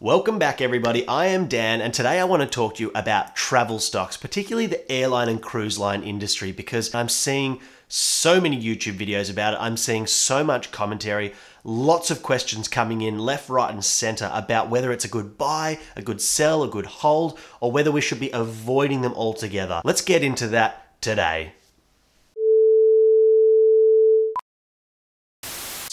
Welcome back everybody, I am Dan and today I want to talk to you about travel stocks, particularly the airline and cruise line industry because I'm seeing so many YouTube videos about it, I'm seeing so much commentary, lots of questions coming in left, right and center about whether it's a good buy, a good sell, a good hold, or whether we should be avoiding them altogether. Let's get into that today.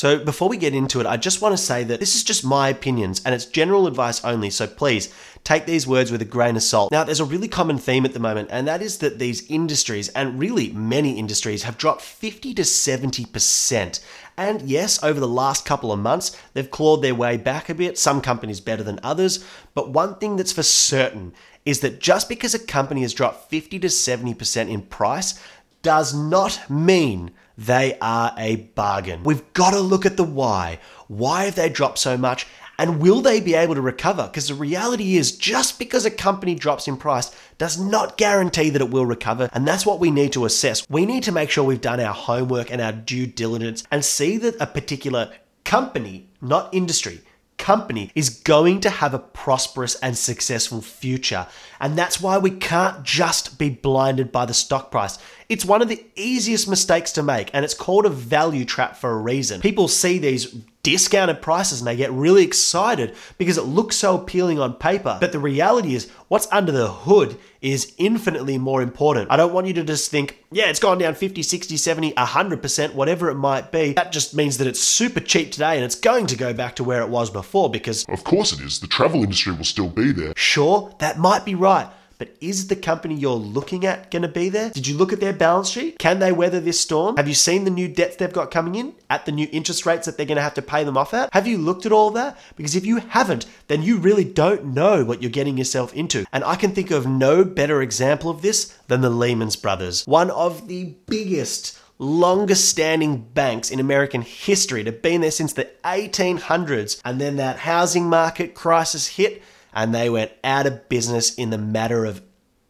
So before we get into it, I just want to say that this is just my opinions and it's general advice only, so please take these words with a grain of salt. Now, there's a really common theme at the moment, and that is that these industries, and really many industries, have dropped 50 to 70%. And yes, over the last couple of months, they've clawed their way back a bit, some companies better than others. But one thing that's for certain is that just because a company has dropped 50 to 70% in price does not mean they are a bargain. We've got to look at the why. Why have they dropped so much? And will they be able to recover? Because the reality is, just because a company drops in price does not guarantee that it will recover. And that's what we need to assess. We need to make sure we've done our homework and our due diligence and see that a particular company, not industry, company is going to have a prosperous and successful future. And that's why we can't just be blinded by the stock price. It's one of the easiest mistakes to make, and it's called a value trap for a reason. People see these discounted prices and they get really excited because it looks so appealing on paper. But the reality is, what's under the hood is infinitely more important. I don't want you to just think, yeah, it's gone down 50, 60, 70, 100%, whatever it might be. That just means that it's super cheap today and it's going to go back to where it was before because. Of course it is. The travel industry will still be there. Sure, that might be right. But is the company you're looking at going to be there? Did you look at their balance sheet? Can they weather this storm? Have you seen the new debts they've got coming in at the new interest rates that they're going to have to pay them off at? Have you looked at all that? Because if you haven't, then you really don't know what you're getting yourself into. And I can think of no better example of this than the Lehman Brothers, one of the biggest longest standing banks in American history. to had been there since the 1800s. And then that housing market crisis hit and they went out of business in the matter of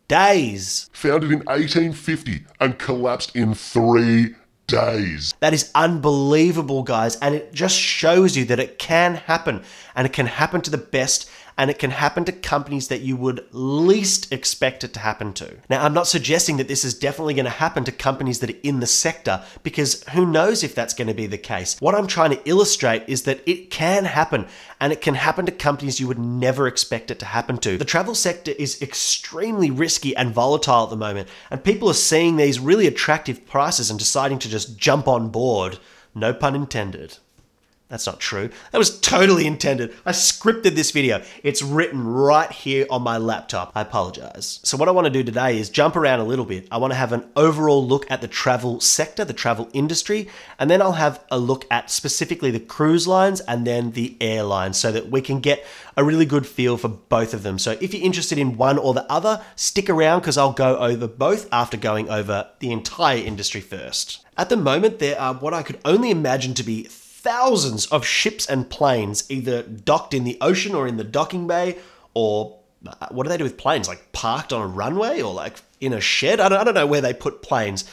days. Founded in 1850 and collapsed in three days. That is unbelievable, guys. And it just shows you that it can happen and it can happen to the best and it can happen to companies that you would least expect it to happen to. Now, I'm not suggesting that this is definitely going to happen to companies that are in the sector because who knows if that's going to be the case. What I'm trying to illustrate is that it can happen and it can happen to companies you would never expect it to happen to. The travel sector is extremely risky and volatile at the moment, and people are seeing these really attractive prices and deciding to just jump on board. No pun intended. That's not true. That was totally intended. I scripted this video. It's written right here on my laptop. I apologize. So what I want to do today is jump around a little bit. I want to have an overall look at the travel sector, the travel industry, and then I'll have a look at specifically the cruise lines and then the airlines so that we can get a really good feel for both of them. So if you're interested in one or the other, stick around because I'll go over both after going over the entire industry first. At the moment, there are what I could only imagine to be thousands of ships and planes either docked in the ocean or in the docking bay or uh, what do they do with planes? Like parked on a runway or like in a shed? I don't, I don't know where they put planes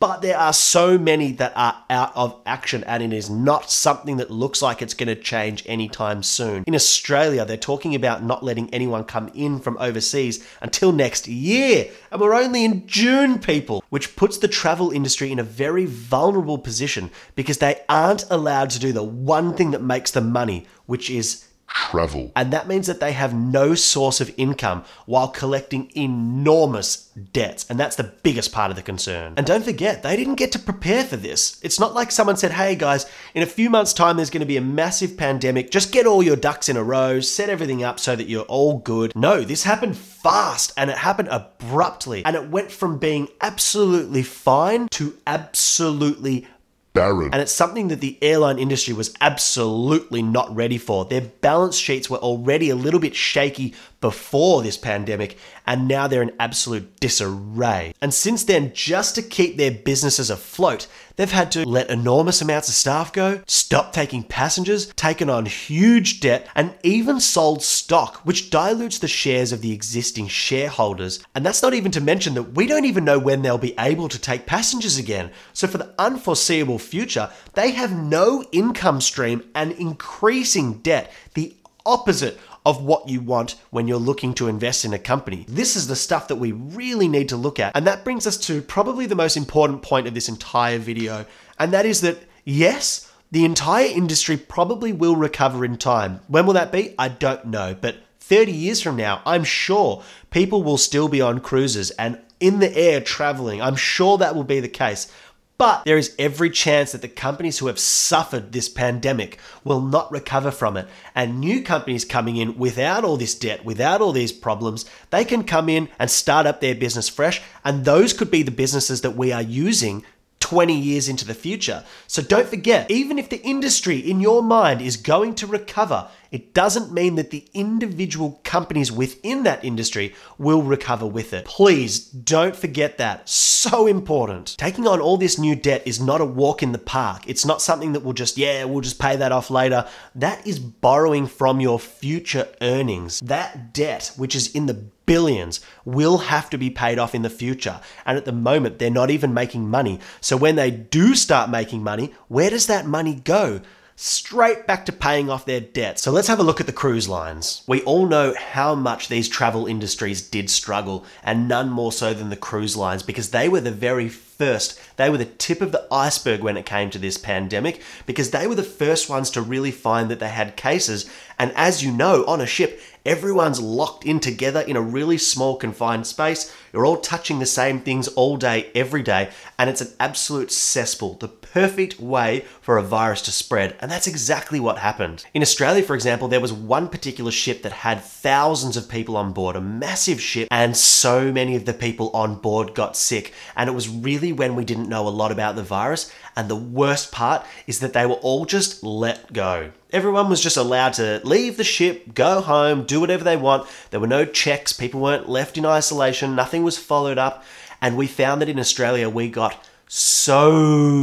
but there are so many that are out of action and it is not something that looks like it's going to change anytime soon. In Australia, they're talking about not letting anyone come in from overseas until next year, and we're only in June, people, which puts the travel industry in a very vulnerable position because they aren't allowed to do the one thing that makes them money, which is travel. And that means that they have no source of income while collecting enormous debts. And that's the biggest part of the concern. And don't forget, they didn't get to prepare for this. It's not like someone said, hey guys, in a few months' time, there's going to be a massive pandemic. Just get all your ducks in a row, set everything up so that you're all good. No, this happened fast and it happened abruptly. And it went from being absolutely fine to absolutely barren. And it's something that the airline industry was absolutely not ready for. Their balance sheets were already a little bit shaky before this pandemic, and now they're in absolute disarray. And since then, just to keep their businesses afloat, they've had to let enormous amounts of staff go, stop taking passengers, taken on huge debt, and even sold stock, which dilutes the shares of the existing shareholders. And that's not even to mention that we don't even know when they'll be able to take passengers again. So, for the unforeseeable future, they have no income stream and increasing debt, the opposite of what you want when you're looking to invest in a company. This is the stuff that we really need to look at. And that brings us to probably the most important point of this entire video. And that is that, yes, the entire industry probably will recover in time. When will that be? I don't know. But 30 years from now, I'm sure people will still be on cruises and in the air traveling. I'm sure that will be the case. But there is every chance that the companies who have suffered this pandemic will not recover from it. And new companies coming in without all this debt, without all these problems, they can come in and start up their business fresh. And those could be the businesses that we are using 20 years into the future. So don't forget, even if the industry in your mind is going to recover, it doesn't mean that the individual companies within that industry will recover with it. Please don't forget that. So important. Taking on all this new debt is not a walk in the park. It's not something that will just, yeah, we'll just pay that off later. That is borrowing from your future earnings. That debt, which is in the billions will have to be paid off in the future. And at the moment, they're not even making money. So when they do start making money, where does that money go? straight back to paying off their debt. So let's have a look at the cruise lines. We all know how much these travel industries did struggle, and none more so than the cruise lines, because they were the very first, they were the tip of the iceberg when it came to this pandemic, because they were the first ones to really find that they had cases. And as you know, on a ship, Everyone's locked in together in a really small confined space. You're all touching the same things all day, every day, and it's an absolute cesspool. The perfect way for a virus to spread, and that's exactly what happened. In Australia, for example, there was one particular ship that had thousands of people on board, a massive ship, and so many of the people on board got sick. And it was really when we didn't know a lot about the virus, and the worst part is that they were all just let go. Everyone was just allowed to leave the ship, go home, do whatever they want. There were no checks, people weren't left in isolation, nothing was followed up. And we found that in Australia we got so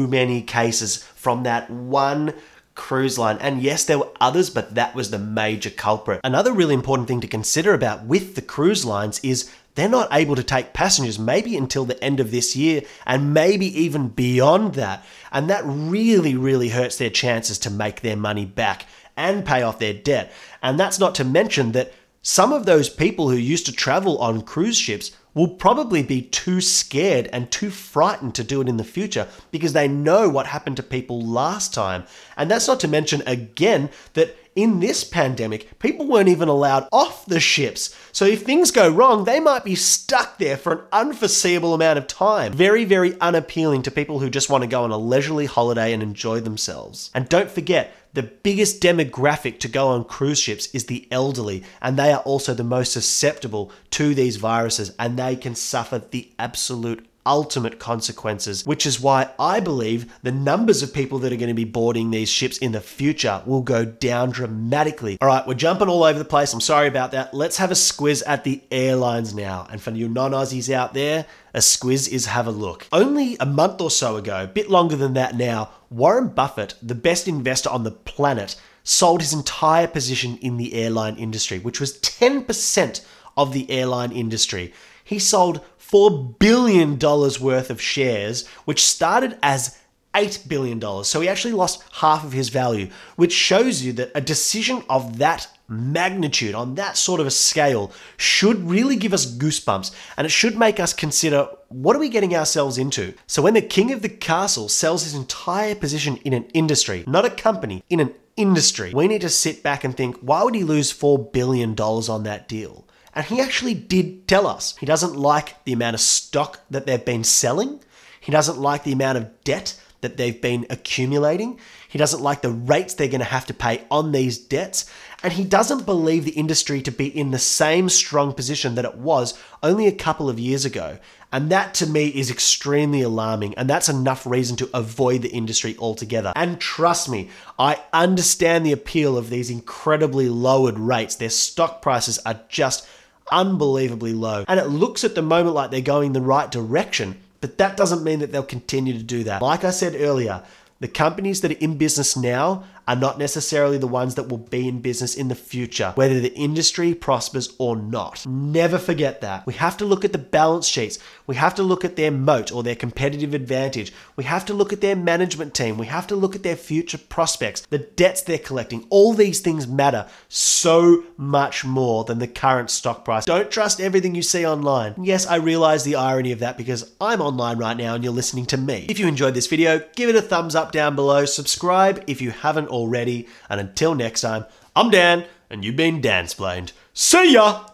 many cases from that one cruise line. And yes, there were others, but that was the major culprit. Another really important thing to consider about with the cruise lines is they're not able to take passengers maybe until the end of this year and maybe even beyond that. And that really, really hurts their chances to make their money back and pay off their debt. And that's not to mention that some of those people who used to travel on cruise ships will probably be too scared and too frightened to do it in the future because they know what happened to people last time. And that's not to mention, again, that in this pandemic, people weren't even allowed off the ships. So if things go wrong, they might be stuck there for an unforeseeable amount of time. Very, very unappealing to people who just want to go on a leisurely holiday and enjoy themselves. And don't forget, the biggest demographic to go on cruise ships is the elderly, and they are also the most susceptible to these viruses, and they can suffer the absolute ultimate consequences, which is why I believe the numbers of people that are going to be boarding these ships in the future will go down dramatically. All right, we're jumping all over the place. I'm sorry about that. Let's have a squiz at the airlines now. And for you non Aussies out there, a squiz is have a look. Only a month or so ago, a bit longer than that now, Warren Buffett, the best investor on the planet, sold his entire position in the airline industry, which was 10% of the airline industry. He sold $4 billion worth of shares, which started as $8 billion. So he actually lost half of his value, which shows you that a decision of that magnitude, on that sort of a scale, should really give us goosebumps and it should make us consider what are we getting ourselves into? So, when the king of the castle sells his entire position in an industry, not a company, in an industry, we need to sit back and think why would he lose $4 billion on that deal? And he actually did tell us he doesn't like the amount of stock that they've been selling, he doesn't like the amount of debt that they've been accumulating. He doesn't like the rates they're going to have to pay on these debts and he doesn't believe the industry to be in the same strong position that it was only a couple of years ago. And that to me is extremely alarming, and that's enough reason to avoid the industry altogether. And trust me, I understand the appeal of these incredibly lowered rates. Their stock prices are just unbelievably low. And it looks at the moment like they're going the right direction, but that doesn't mean that they'll continue to do that. Like I said earlier, the companies that are in business now are not necessarily the ones that will be in business in the future, whether the industry prospers or not. Never forget that. We have to look at the balance sheets. We have to look at their moat or their competitive advantage. We have to look at their management team. We have to look at their future prospects, the debts they're collecting. All these things matter so much more than the current stock price. Don't trust everything you see online. Yes, I realize the irony of that because I'm online right now and you're listening to me. If you enjoyed this video, give it a thumbs up down below. Subscribe if you haven't already already. And until next time, I'm Dan, and you've been Dan's Blind. See ya!